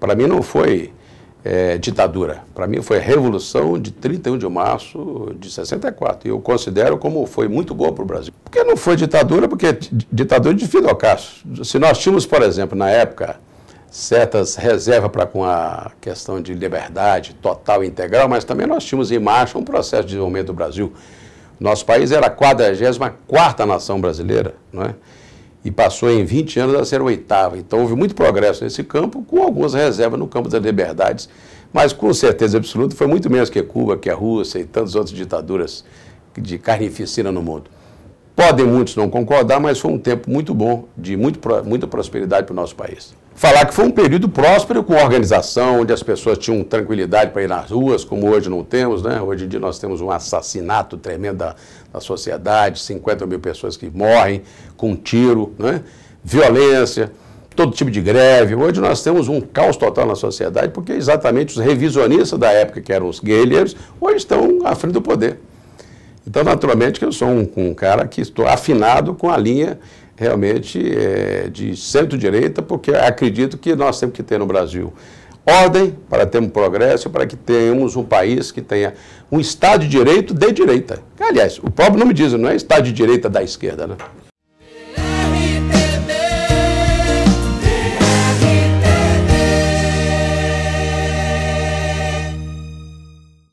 Para mim não foi é, ditadura, para mim foi a revolução de 31 de março de 64. E eu considero como foi muito boa para o Brasil. Porque não foi ditadura, porque ditadura de Fidel Castro. Se nós tínhamos, por exemplo, na época, certas reservas para com a questão de liberdade total e integral, mas também nós tínhamos em marcha um processo de desenvolvimento do Brasil. Nosso país era a 44 nação brasileira, não é? e passou em 20 anos a ser oitava. Então houve muito progresso nesse campo, com algumas reservas no campo das liberdades, mas com certeza absoluta foi muito menos que Cuba, que a Rússia e tantas outras ditaduras de carnificina no mundo. Podem muitos não concordar, mas foi um tempo muito bom, de muito, muita prosperidade para o nosso país. Falar que foi um período próspero com organização, onde as pessoas tinham tranquilidade para ir nas ruas, como hoje não temos, né? Hoje em dia nós temos um assassinato tremendo da, da sociedade, 50 mil pessoas que morrem com um tiro, né? Violência, todo tipo de greve. Hoje nós temos um caos total na sociedade, porque exatamente os revisionistas da época, que eram os guerrilheiros, hoje estão à frente do poder. Então, naturalmente, que eu sou um, um cara que estou afinado com a linha realmente é, de centro-direita, porque acredito que nós temos que ter no Brasil ordem para termos progresso, para que tenhamos um país que tenha um Estado de Direito de direita. aliás, o próprio nome diz, não é Estado de Direita da esquerda, né?